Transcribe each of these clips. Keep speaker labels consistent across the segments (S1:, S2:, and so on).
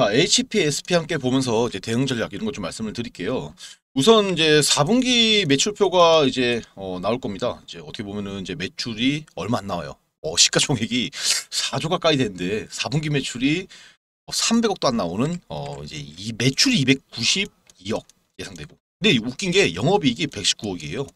S1: 자, 아, HP, SP 함께 보면서 이제 대응 전략 이런 것 좀 말씀을 드릴게요. 우선 이제 4분기 매출표가 이제 어, 나올 겁니다. 이제 어떻게 보면은 이제 매출이 얼마 안 나와요. 어, 시가총액이 4조 가까이 되는데 4분기 매출이 300억도 안 나오는 어, 이제 이 매출이 292억 예상되고. 근데 웃긴 게 영업이익이 119억이에요.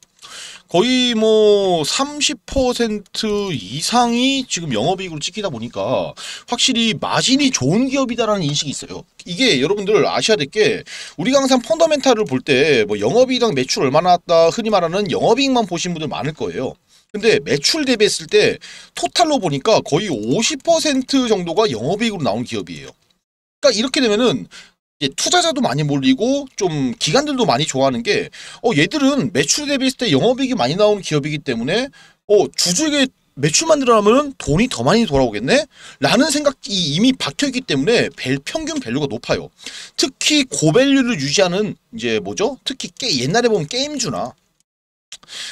S1: 거의 뭐 30% 이상이 지금 영업이익으로 찍히다 보니까 확실히 마진이 좋은 기업이다라는 인식이 있어요. 이게 여러분들 아셔야 될 게 우리가 항상 펀더멘탈을 볼 때 뭐 영업이익이랑 매출 얼마나 왔다 흔히 말하는 영업이익만 보신 분들 많을 거예요. 근데 매출 대비했을 때 토탈로 보니까 거의 50% 정도가 영업이익으로 나온 기업이에요. 그러니까 이렇게 되면은 예, 투자자도 많이 몰리고 좀 기관들도 많이 좋아하는 게 어, 얘들은 매출 대비했을 때 영업이익이 많이 나오는 기업이기 때문에 어, 주주에게 매출만 들어가면 돈이 더 많이 돌아오겠네? 라는 생각이 이미 박혀있기 때문에 벨, 평균 밸류가 높아요. 특히 고밸류를 유지하는 이제 뭐죠? 특히 게, 옛날에 보면 게임주나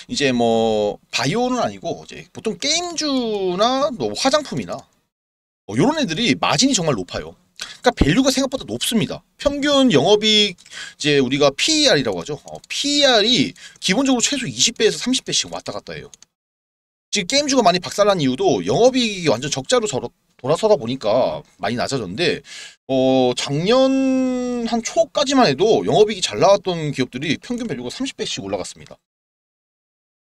S1: 이제 뭐 바이오는 아니고 이제 보통 게임주나 뭐 화장품이나 뭐 이런 애들이 마진이 정말 높아요. 그러니까 밸류가 생각보다 높습니다. 평균 영업이익 이제 우리가 PER이라고 하죠. 어, PER이 기본적으로 최소 20배에서 30배씩 왔다 갔다 해요. 지금 게임주가 많이 박살난 이유도 영업이익이 완전 적자로 절어, 돌아서다 보니까 많이 낮아졌는데 어 작년 한 초까지만 해도 영업이익이 잘 나왔던 기업들이 평균 밸류가 30배씩 올라갔습니다.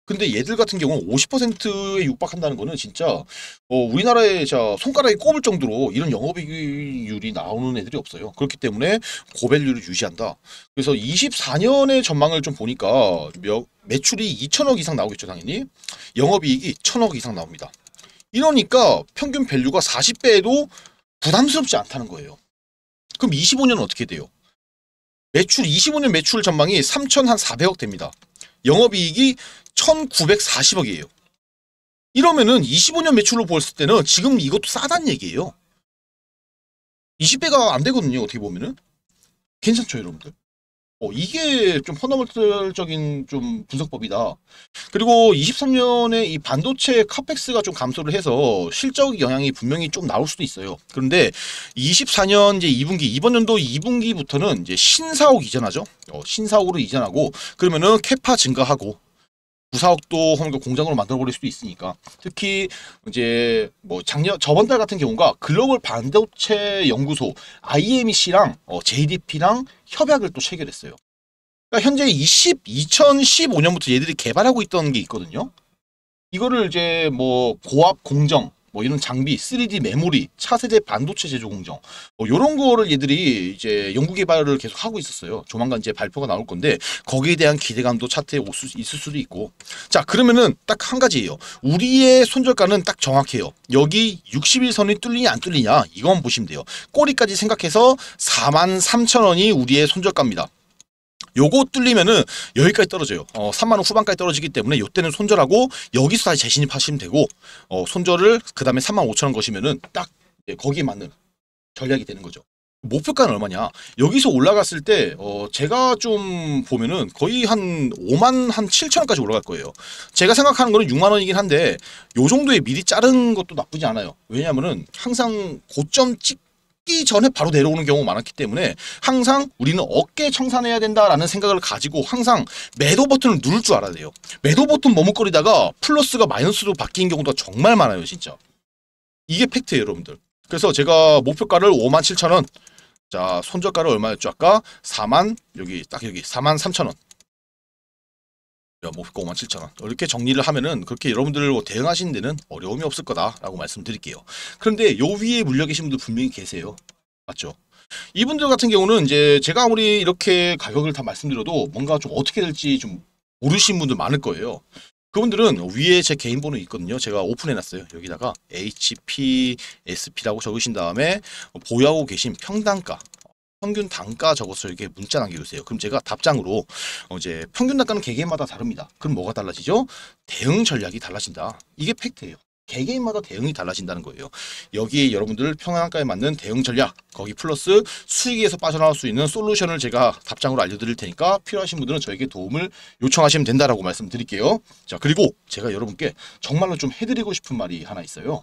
S1: 근데 얘들 같은 경우는 50%에 육박한다는 거는 진짜 어, 우리나라에 자손가락에 꼽을 정도로 이런 영업이익률이 나오는 애들이 없어요. 그렇기 때문에 고밸류를 유지한다. 그래서 24년의 전망을 좀 보니까 몇, 매출이 2천억 이상 나오겠죠 당연히. 영업이익이 1천억 이상 나옵니다. 이러니까 평균 밸류가 40배에도 부담스럽지 않다는 거예요. 그럼 25년은 어떻게 돼요? 매출 25년 매출 전망이 3,400억 됩니다. 영업이익이 1940억이에요. 이러면은 25년 매출로 보았을 때는 지금 이것도 싸단 얘기예요. 20배가 안 되거든요. 어떻게 보면은. 괜찮죠, 여러분들? 어, 이게 좀 허나물들적인 좀 분석법이다. 그리고 23년에 이 반도체 카펙스가 좀 감소를 해서 실적 영향이 분명히 좀 나올 수도 있어요. 그런데 24년 이제 2분기 이번 연도 2분기부터는 이제 신사옥 이전하죠. 어, 신사옥으로 이전하고 그러면은 캐파 증가하고 부사업도 하는 공장으로 만들어버릴 수도 있으니까 특히 이제 뭐 작년 저번 달 같은 경우가 글로벌 반도체 연구소 IMEC랑 어, JDP랑 협약을 또 체결했어요. 그러니까 현재 20, 2015년부터 얘들이 개발하고 있던 게 있거든요. 이거를 이제 뭐 고압 공정 뭐 이런 장비, 3D 메모리, 차세대 반도체 제조 공정 뭐 이런 거를 얘들이 이제 연구 개발을 계속 하고 있었어요. 조만간 이제 발표가 나올 건데 거기에 대한 기대감도 차트에 수, 있을 수도 있고 자 그러면은 딱 한 가지예요. 우리의 손절가는 딱 정확해요. 여기 60일선이 뚫리냐 안 뚫리냐 이건 보시면 돼요. 꼬리까지 생각해서 43,000원이 우리의 손절가입니다. 요거 뚫리면은 여기까지 떨어져요. 어, 3만원 후반까지 떨어지기 때문에 요때는 손절하고 여기서 다시 재신입하시면 되고 어, 손절을 그 다음에 3만 5천원 거시면은 딱 거기에 맞는 전략이 되는 거죠. 목표가는 얼마냐? 여기서 올라갔을 때 어, 제가 좀 보면은 거의 한 5만 한 7천 원까지 올라갈 거예요. 제가 생각하는 거는 6만 원이긴 한데 요 정도에 미리 자른 것도 나쁘지 않아요. 왜냐면은 항상 고점 찍 꺾기 전에 바로 내려오는 경우가 많았기 때문에 항상 우리는 어깨 청산해야 된다라는 생각을 가지고 항상 매도 버튼을 누를 줄 알아야 돼요. 매도 버튼 머뭇거리다가 플러스가 마이너스로 바뀐경우도 정말 많아요. 진짜. 이게 팩트예요. 여러분들. 그래서 제가 목표가를 57,000원 자 손절가를 얼마였죠? 아까 4만 여기 딱 여기 4만 3천원 목표가 5 0 0 0 원. 이렇게 정리를 하면은 그렇게 여러분들 뭐 대응하시는 데는 어려움이 없을 거다라고 말씀드릴게요. 그런데 요 위에 물려 계신 분들 분명히 계세요. 맞죠? 이분들 같은 경우는 이제 제가 아무리 이렇게 가격을 다 말씀드려도 뭔가 좀 어떻게 될지 좀 모르신 분들 많을 거예요. 그분들은 위에 제 개인 번호 있거든요. 제가 오픈해놨어요. 여기다가 HPSP라고 적으신 다음에 보유하고 계신 평당가 평균 단가 적어서 이렇게 문자 남겨주세요. 그럼 제가 답장으로 어, 이제 평균 단가는 개개인마다 다릅니다. 그럼 뭐가 달라지죠? 대응 전략이 달라진다. 이게 팩트예요. 개개인마다 대응이 달라진다는 거예요. 여기 에 여러분들 평안가에 맞는 대응 전략 거기 플러스 수익에서 빠져나올 수 있는 솔루션을 제가 답장으로 알려드릴 테니까 필요하신 분들은 저에게 도움을 요청하시면 된다라고 말씀드릴게요. 자 그리고 제가 여러분께 정말로 좀 해드리고 싶은 말이 하나 있어요.